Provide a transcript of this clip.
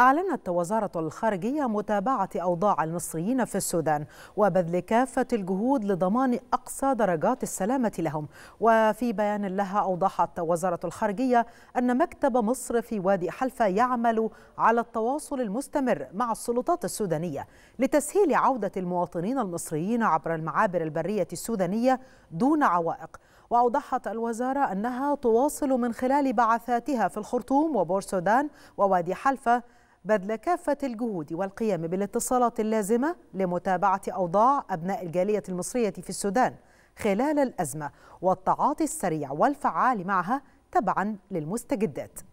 أعلنت وزارة الخارجية متابعة أوضاع المصريين في السودان وبذل كافة الجهود لضمان أقصى درجات السلامة لهم وفي بيان لها أوضحت وزارة الخارجية أن مكتب مصر في وادي حلفة يعمل على التواصل المستمر مع السلطات السودانية لتسهيل عودة المواطنين المصريين عبر المعابر البرية السودانية دون عوائق وأوضحت الوزارة أنها تواصل من خلال بعثاتها في الخرطوم وبورسودان ووادي حلفة بذل كافة الجهود والقيام بالاتصالات اللازمة لمتابعة أوضاع أبناء الجالية المصرية في السودان خلال الأزمة والتعاطي السريع والفعال معها تبعا للمستجدات